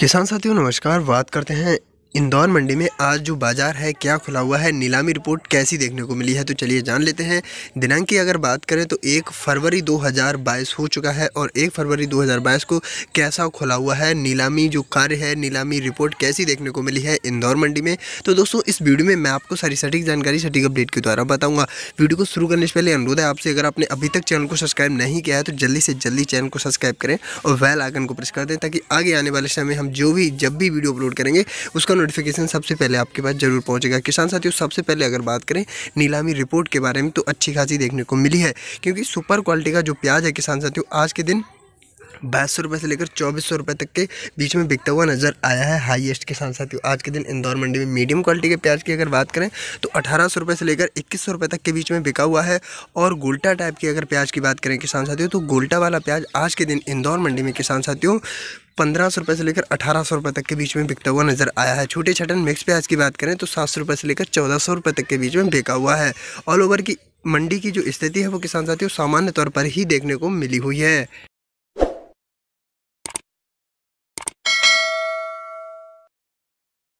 किसान साथियों नमस्कार बात करते हैं इंदौर मंडी में आज जो बाजार है क्या खुला हुआ है नीलामी रिपोर्ट कैसी देखने को मिली है तो चलिए जान लेते हैं दिनांक की अगर बात करें तो एक फरवरी 2022 हो चुका है और एक फरवरी 2022 को कैसा खुला हुआ है नीलामी जो कार्य है नीलामी रिपोर्ट कैसी देखने को मिली है इंदौर मंडी में तो दोस्तों इस वीडियो में मैं आपको सारी सटीक जानकारी सटीक अपडेट के द्वारा बताऊँगा वीडियो को शुरू करने से पहले अनुरोध है आपसे अगर आपने अभी तक चैनल को सब्सक्राइब नहीं किया है तो जल्दी से जल्दी चैनल को सब्सक्राइब करें और वेल आइकन को प्रेस कर दें ताकि आगे आने वाले समय हम जो भी जब भी वीडियो अपलोड करेंगे उसका नोटिफिकेशन सबसे पहले आपके पास जरूर पहुंचेगा किसान साथियों सबसे पहले अगर बात करें नीलामी रिपोर्ट के बारे में तो अच्छी खासी देखने को मिली है क्योंकि सुपर क्वालिटी का जो प्याज है किसान साथियों आज के दिन बाईस सौ रुपये से लेकर चौबीस सौ रुपये तक के बीच में बिकता हुआ नज़र आया है हाईएस्ट किसान साथियों आज के दिन इंदौर मंडी में मीडियम क्वालिटी के प्याज की अगर बात करें तो अठारह सौ रुपये से लेकर इक्कीस सौ तक के बीच में बिका हुआ है और गोल्टा टाइप की अगर प्याज की बात करें किसान साथियों तो गोल्टा वाला प्याज आज के दिन इंदौर मंडी में किसान साथियों पंद्रह सौ रुपये से लेकर अठारह सौ रुपये तक के बीच में बिकता हुआ नज़र आया है छोटे छटन मिक्स प्याज की बात करें तो सात सौ रुपये से लेकर चौदह सौ रुपये तक के बीच में बिका हुआ है ऑल ओवर की मंडी की जो स्थिति है वो किसान साथियों सामान्य तौर पर ही देखने को मिली हुई है